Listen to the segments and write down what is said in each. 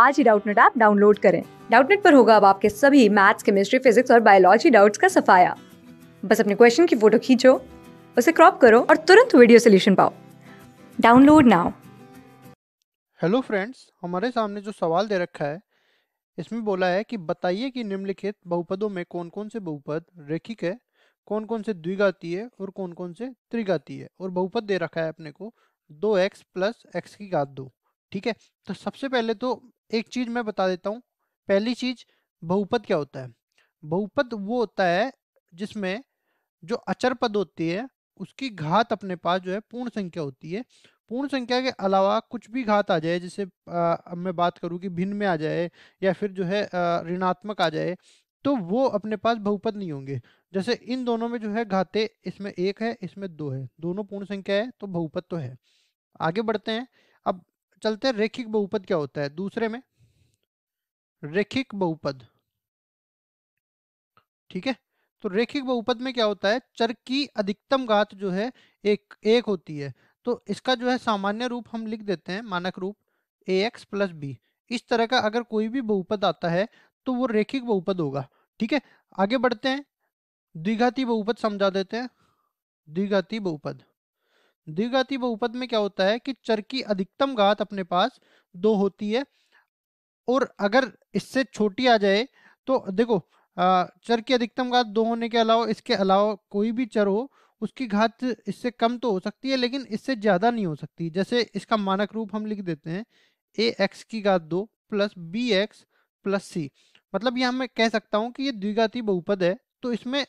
आज ही Doubtnut app download करें डाउटनेट पर होगा अब आपके सभी मैथ्स केमिस्ट्री फिजिक्स और बायोलॉजी डाउट्स का सफाया बस अपने क्वेश्चन की फोटो खींचो उसे क्रॉप करो और तुरंत वीडियो सोल्यूशन पाओ डाउनलोड नाउ हेलो फ्रेंड्स हमारे सामने जो सवाल दे रखा है इसमें बोला है कि बताइए कि निम्नलिखित बहुपदों में कौन कौन से बहुपद रेखिक है कौन कौन से द्विघाती है और कौन कौन से त्रिघाती है और बहुपद दे रखा है अपने को दो एक्स प्लस एक्स की घात दो ठीक है तो सबसे पहले तो एक चीज मैं बता देता हूँ पहली चीज बहुपद क्या होता है बहुपद वो होता है जिसमें जो अचर पद होती है उसकी घात अपने पास जो है पूर्ण संख्या होती है पूर्ण संख्या के अलावा कुछ भी घात आ जाए जैसे अब मैं बात करूँ कि भिन्न में आ जाए या फिर जो है ऋणात्मक आ जाए तो वो अपने पास बहुपद नहीं होंगे जैसे इन दोनों में जो है घाते इसमें एक है इसमें दो है दोनों पूर्ण संख्या है तो बहुपद तो है आगे बढ़ते हैं अब चलते हैं रेखिक बहुपद क्या होता है दूसरे में रेखिक बहुपद ठीक है तो रेखिक बहुपद में क्या होता है चर की अधिकतम घात जो है एक एक होती है तो इसका जो है सामान्य रूप हम लिख देते हैं मानक रूप ए एक्स प्लस बी इस तरह का अगर कोई भी बहुपद आता है तो वो रेखिक बहुपद होगा ठीक है आगे बढ़ते हैं द्विघाती बहुपद समझा देते हैं द्विघाती बहुपद द्विघाती बहुपद में क्या होता है कि चर की अधिकतम घात अपने पास दो होती है और अगर इससे छोटी आ जाए तो देखो चर की अधिकतम घात दो होने के अलावा इसके अलावा कोई भी चर हो उसकी घात इससे कम तो हो सकती है लेकिन इससे ज़्यादा नहीं हो सकती जैसे इसका मानक रूप हम लिख देते हैं ए एक्स की घात दो plus b x plus c मतलब यहाँ मैं कह सकता हूँ कि ये द्विघाती बहुपद है तो इसमें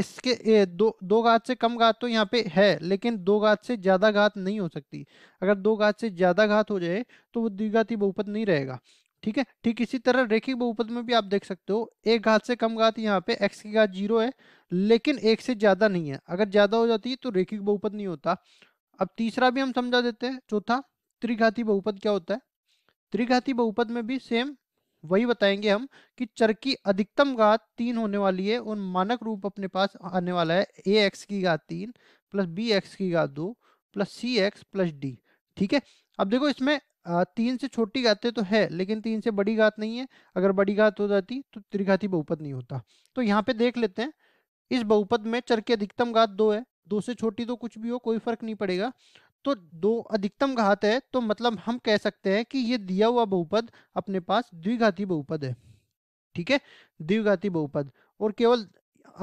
इसके ए, दो दो घात से कम घात तो यहाँ पे है लेकिन दो घात से ज्यादा घात नहीं हो सकती अगर दो घात से ज्यादा घात हो जाए तो वो द्विघाती बहुपद नहीं रहेगा ठीक है ठीक इसी तरह रेखिक बहुपद में भी आप देख सकते हो एक घात से कम घात यहाँ पे एक्स की घात जीरो है लेकिन एक से ज्यादा नहीं है अगर ज्यादा हो जाती है तो रेखिक बहुपद नहीं होता अब तीसरा भी हम समझा देते हैं चौथा त्रिघाती बहुपद क्या होता है त्रिघाती बहुपद में भी सेम वही बताएंगे हम कि चर की अधिकतम घात तीन होने वाली है और मानक रूप अपने पास आने वाला है ए एक्स की घात तीन प्लस बी एक्स की घात दो plus c x plus d ठीक है अब देखो इसमें तीन से छोटी घातें तो है लेकिन तीन से बड़ी घात नहीं है अगर बड़ी घात हो जाती तो त्रिघाती बहुपद नहीं होता तो यहाँ पे देख लेते हैं इस बहुपद में चर की अधिकतम घात दो है दो से छोटी तो कुछ भी हो कोई फर्क नहीं पड़ेगा तो दो अधिकतम घात है तो मतलब हम कह सकते हैं कि ये दिया हुआ बहुपद अपने पास द्विघाती बहुपद है ठीक है द्विघाती बहुपद और केवल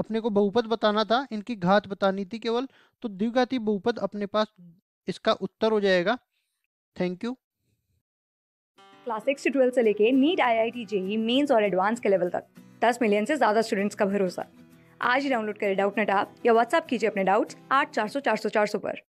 अपने को बहुपद बताना था इनकी घात बतानी थी केवल तो द्विघाती बहुपद अपने पास इसका उत्तर हो जाएगा थैंक यू क्लास सिक्स से ट्वेल्थ से लेके NEET I I T JEE mains और एडवांस के लेवल तक दस मिलियन से ज़्यादा स्टूडेंट्स का भरोसा आज ही डाउनलोड करें डाउट नेट आप या व्हाट्सअप कीजिए अपने डाउट्स आठ चार सौ चार सौ चार सौ पर